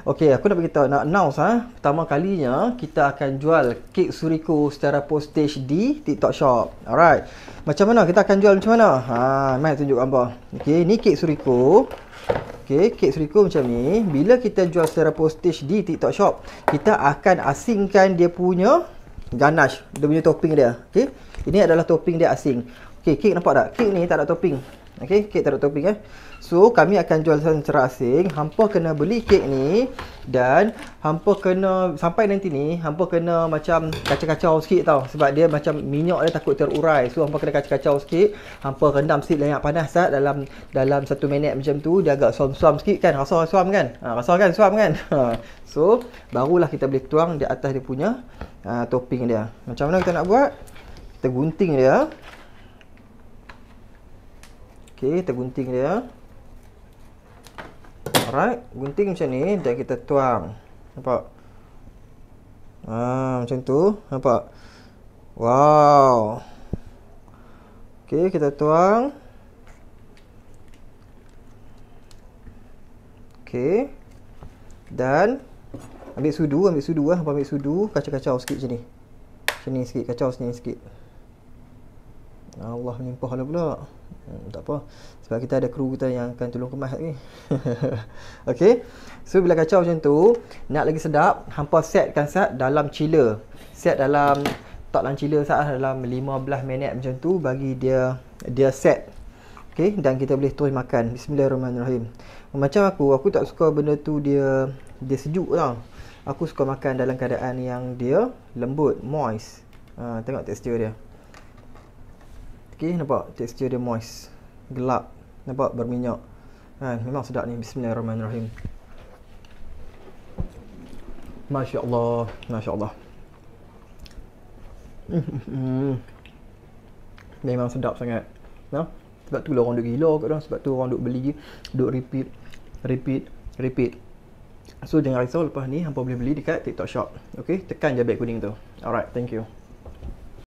Okey, aku nak beritahu nak announce Ha? Pertama kalinya kita akan jual kek Suriko secara postage di TikTok Shop. Alright. Macam mana kita akan jual macam mana? Ha, mai tunjuk gambar. Okey, ni kek Suriko. Okey, kek Suriko macam ni. Bila kita jual secara postage di TikTok Shop, kita akan asingkan dia punya ganache, dia punya topping dia. Okey. Ini adalah topping dia asing. Okey, kek nampak tak? Kek ni tak ada topping. Okey, kek taruh topping eh. So, kami akan jual secara asing. Hampa kena beli kek ni dan hampa kena sampai nanti ni, hampa kena macam kacau-kacau sikit tau. Sebab dia macam minyak dia takut terurai. So, hampa kena kacau-kacau sikit. Hampa rendam sikit lenyap panas sat dalam dalam satu minit macam tu. Dia agak suam-suam sikit kan. Rasa suam kan? Ha, rasa kan suam kan? Ha. So, barulah kita boleh tuang di atas dia punya uh, topping dia. Macam mana kita nak buat? Kita gunting dia. Okay, kita gunting dia Alright, gunting macam ni Sekejap kita tuang Nampak? Ah, macam tu, nampak? Wow Okay, kita tuang Okay, Dan Ambil sudu, ambil sudu lah Ambil sudu, kacau-kacau sikit macam ni Macam ni sikit, kacau sini sikit Allah limpah lah pula hmm, Tak apa Sebab kita ada kru kita yang akan tolong kemas ni Okay So bila kacau macam tu Nak lagi sedap Hampa setkan set dalam chiller Set dalam Tak dalam chiller saat dalam 15 minit macam tu Bagi dia Dia set Okay Dan kita boleh terus makan Bismillahirrahmanirrahim Macam aku Aku tak suka benda tu dia Dia sejuk tau Aku suka makan dalam keadaan yang dia Lembut Moist uh, ha, Tengok tekstur Tengok tekstur dia Okey, nampak tekstur dia moist, gelap, nampak berminyak. Ha, memang sedap ni. Bismillahirrahmanirrahim. Masya-Allah, masya-Allah. memang sedap sangat. Nah, ha? sebab tu lah orang duk gila kat dalam, sebab tu orang duk beli, duk repeat, repeat, repeat. So jangan risau lepas ni hampa boleh beli dekat TikTok Shop. Okey, tekan je beg kuning tu. Alright, thank you.